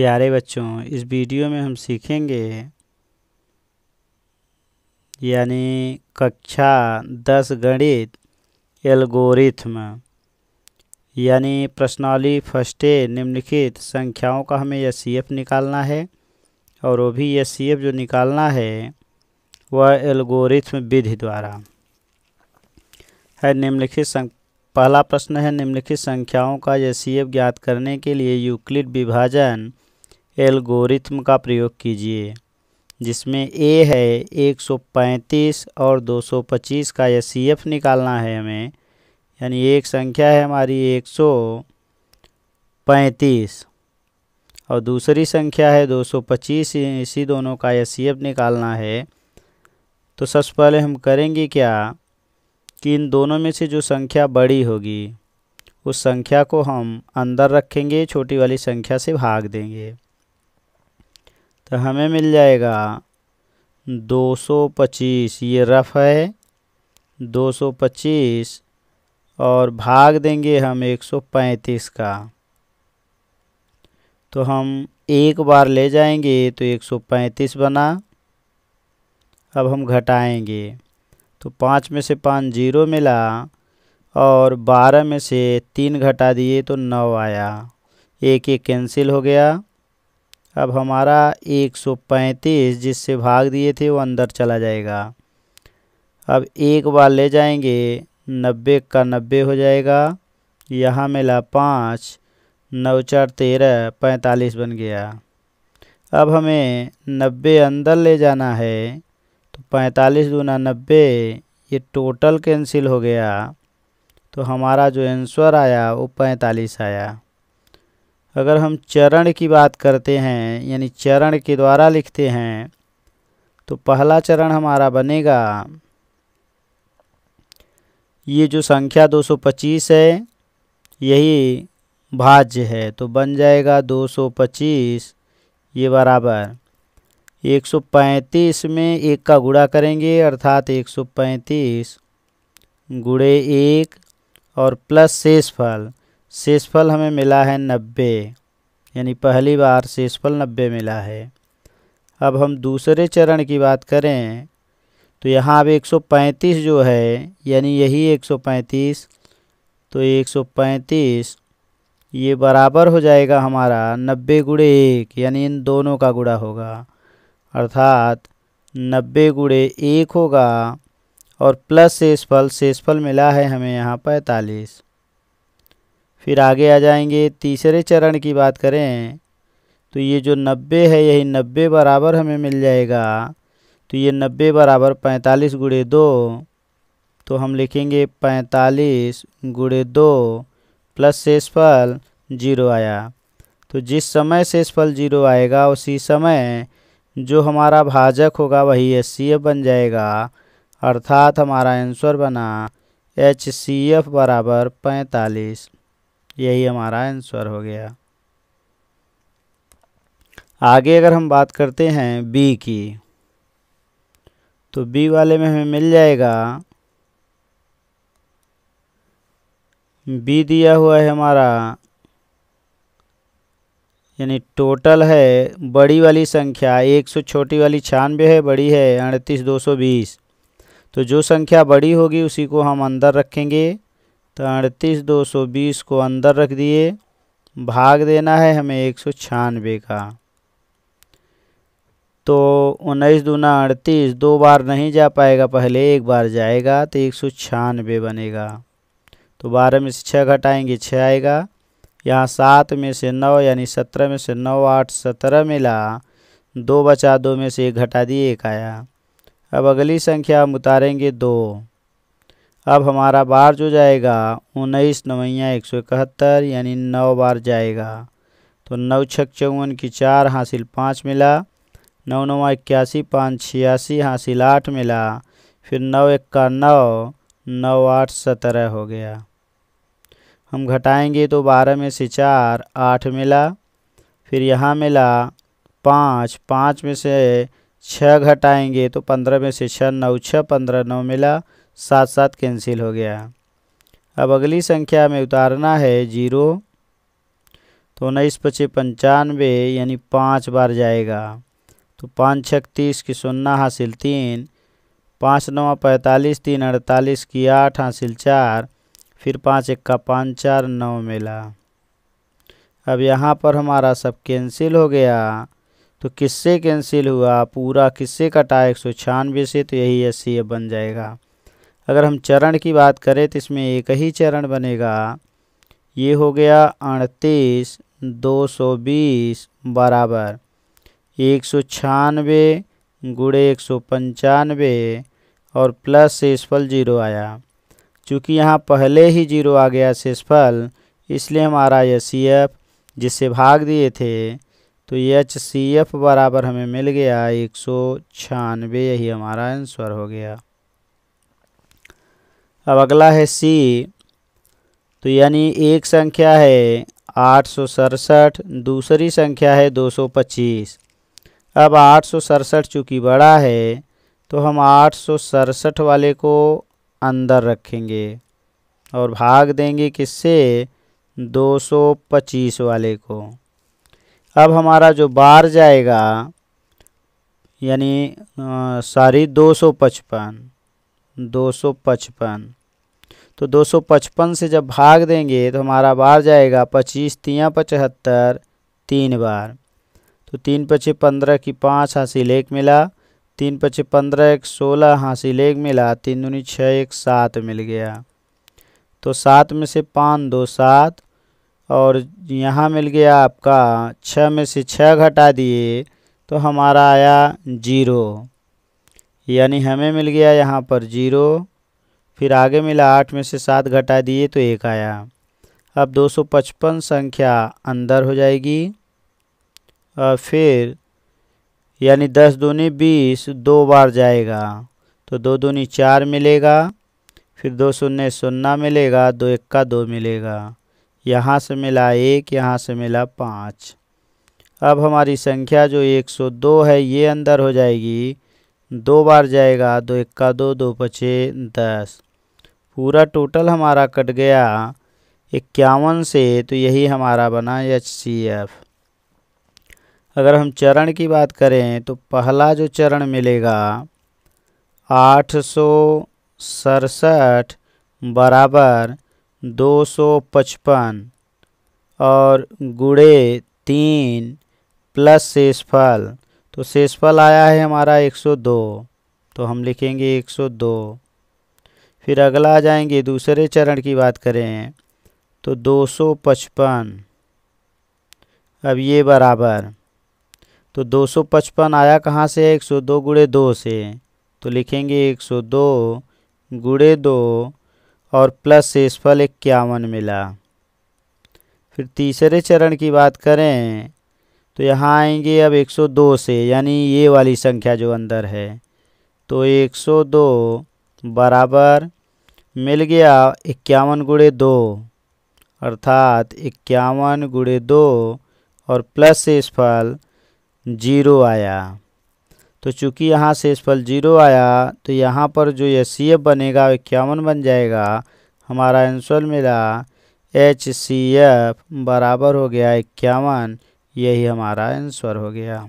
प्यारे बच्चों इस वीडियो में हम सीखेंगे यानी कक्षा दस गणित एल्गोरिथम यानी प्रश्नावली फर्स्टे निम्नलिखित संख्याओं का हमें एस निकालना है और वो भी एस जो निकालना है वह एल्गोरिथम विधि द्वारा है निम्नलिखित सं पहला प्रश्न है निम्नलिखित संख्याओं का एस ज्ञात करने के लिए यूक्लिड विभाजन एल्गोरिथम का प्रयोग कीजिए जिसमें ए है 135 और 225 का एफ़ निकालना है हमें यानी एक संख्या है हमारी 135 और दूसरी संख्या है 225 इसी दोनों का एफ निकालना है तो सबसे पहले हम करेंगे क्या कि इन दोनों में से जो संख्या बड़ी होगी उस संख्या को हम अंदर रखेंगे छोटी वाली संख्या से भाग देंगे तो हमें मिल जाएगा दो सौ पच्चीस ये रफ है दो सौ पच्चीस और भाग देंगे हम एक सौ पैंतीस का तो हम एक बार ले जाएंगे तो एक सौ पैंतीस बना अब हम घटाएंगे तो पाँच में से पाँच जीरो मिला और बारह में से तीन घटा दिए तो नौ आया एक एक कैंसिल हो गया अब हमारा 135 जिससे भाग दिए थे वो अंदर चला जाएगा अब एक बार ले जाएंगे नब्बे का नब्बे हो जाएगा यहाँ मिला पाँच नौ चार तेरह पैंतालीस बन गया अब हमें नब्बे अंदर ले जाना है तो पैंतालीस दूना नब्बे ये टोटल कैंसिल हो गया तो हमारा जो आंसर आया वो पैंतालीस आया अगर हम चरण की बात करते हैं यानी चरण के द्वारा लिखते हैं तो पहला चरण हमारा बनेगा ये जो संख्या 225 है यही भाज्य है तो बन जाएगा 225 ये बराबर 135 में एक का गुड़ा करेंगे अर्थात 135 गुड़े एक और प्लस शेषफल शेषफल हमें मिला है नब्बे यानी पहली बार शेषफल नब्बे मिला है अब हम दूसरे चरण की बात करें तो यहाँ अब 135 जो है यानी यही 135 तो 135 ये बराबर हो जाएगा हमारा नब्बे गुड़े एक यानी इन दोनों का गुड़ा होगा अर्थात नब्बे गुड़े एक होगा और प्लस शेषफल शेषफल मिला है हमें यहाँ पैंतालीस फिर आगे आ जाएंगे तीसरे चरण की बात करें तो ये जो नब्बे है यही नब्बे बराबर हमें मिल जाएगा तो ये नब्बे बराबर पैंतालीस गुड़े दो तो हम लिखेंगे पैंतालीस गुड़े दो प्लस शेषफल जीरो आया तो जिस समय शेषफल जीरो आएगा उसी समय जो हमारा भाजक होगा वही एच सी एफ बन जाएगा अर्थात हमारा आंसर बना एच सी एफ बराबर पैंतालीस यही हमारा आंसर हो गया आगे अगर हम बात करते हैं बी की तो बी वाले में हमें मिल जाएगा बी दिया हुआ है हमारा यानी टोटल है बड़ी वाली संख्या 100 छोटी वाली छियानवे है बड़ी है अड़तीस दो सौ बीस तो जो संख्या बड़ी होगी उसी को हम अंदर रखेंगे तो अड़तीस दो सौ बीस को अंदर रख दिए भाग देना है हमें एक सौ छियानवे का तो उन्नीस दूना अड़तीस दो बार नहीं जा पाएगा पहले एक बार जाएगा तो एक सौ छियानवे बनेगा तो बारह में से छः घटाएंगे छः आएगा यहाँ सात में से नौ यानी सत्रह में से नौ आठ सत्रह मिला दो बचा दो में से एक घटा दिए एक आया अब अगली संख्या हम उतारेंगे दो अब हमारा बार जो जाएगा उन्नीस नवैया एक सौ इकहत्तर यानी नौ बार जाएगा तो नौ छक चौवन की चार हासिल पाँच मिला नौ नवा इक्यासी पाँच छियासी हासिल आठ मिला फिर नौ इक्का नौ नौ आठ सत्रह हो गया हम घटाएंगे तो बारह में से चार आठ मिला फिर यहाँ मिला पाँच पाँच में से छः घटाएंगे तो पंद्रह में से छः नौ छः पंद्रह नौ मिला साथ साथ कैंसिल हो गया अब अगली संख्या में उतारना है जीरो तो उन्नीस पच्चीस पंचानवे यानी पाँच बार जाएगा तो पाँच छत्तीस की सुन्ना हासिल तीन पाँच नौ पैंतालीस तीन अड़तालीस की आठ हासिल चार फिर पाँच एक का पाँच चार नौ मिला अब यहाँ पर हमारा सब कैंसिल हो गया तो किससे कैंसिल हुआ पूरा किससे कटा एक सौ छियानवे से तो यही अस्सी बन जाएगा अगर हम चरण की बात करें तो इसमें एक ही चरण बनेगा ये हो गया अड़तीस दो सौ बीस बराबर एक सौ छियानवे गुड़े एक सौ पंचानवे और प्लस शेषफल जीरो आया चूँकि यहाँ पहले ही जीरो आ गया शेषफल इसलिए हमारा यह सी एफ जिससे भाग दिए थे तो एच सी एफ बराबर हमें मिल गया एक सौ छियानवे यही हमारा आंसर हो गया अब अगला है सी तो यानी एक संख्या है आठ सौ दूसरी संख्या है दो सौ पच्चीस अब आठ सौ चूँकि बड़ा है तो हम आठ सौ वाले को अंदर रखेंगे और भाग देंगे किससे 225 वाले को अब हमारा जो बार जाएगा यानी सॉरी 255 दो सौ पचपन तो दो सौ पचपन से जब भाग देंगे तो हमारा बार जाएगा पच्चीस तियाँ पचहत्तर तीन बार तो तीन पचे पंद्रह की पाँच हासिल एक मिला तीन पचे पंद्रह एक सोलह हासिल एक मिला तीन दूनी छः एक सात मिल गया तो सात में से पाँच दो सात और यहाँ मिल गया आपका छः में से छः घटा दिए तो हमारा आया जीरो यानी हमें मिल गया यहाँ पर जीरो फिर आगे मिला आठ में से सात घटा दिए तो एक आया अब 255 संख्या अंदर हो जाएगी और फिर यानी दस दूनी बीस दो बार जाएगा तो दो दूनी चार मिलेगा फिर दो शून्य शून्ना मिलेगा दो इक्का दो मिलेगा यहाँ से मिला एक यहाँ से मिला पाँच अब हमारी संख्या जो 102 है ये अंदर हो जाएगी दो बार जाएगा दो इक्का दो दो पचे दस पूरा टोटल हमारा कट गया इक्यावन से तो यही हमारा बना एच सी एफ अगर हम चरण की बात करें तो पहला जो चरण मिलेगा आठ सौ सड़सठ बराबर दो सौ पचपन और गुड़े तीन प्लस शेषफल तो शेषफल आया है हमारा 102 तो हम लिखेंगे 102 फिर अगला आ जाएंगे दूसरे चरण की बात करें तो 255 अब ये बराबर तो 255 आया कहाँ से है 102 सौ गुड़े दो से तो लिखेंगे 102 सौ दो गुड़े दो और प्लस शेषफल इक्यावन मिला फिर तीसरे चरण की बात करें तो यहाँ आएंगे अब 102 से यानी ये वाली संख्या जो अंदर है तो 102 बराबर मिल गया इक्यावन गुड़े दो अर्थात इक्यावन गुड़े दो और प्लस शेषफल जीरो आया तो चूंकि यहाँ शेषफल जीरो आया तो यहाँ पर जो ये सी एफ बनेगा इक्यावन बन जाएगा हमारा आंसर मिला एच सी एफ बराबर हो गया इक्यावन यही हमारा आंसर हो गया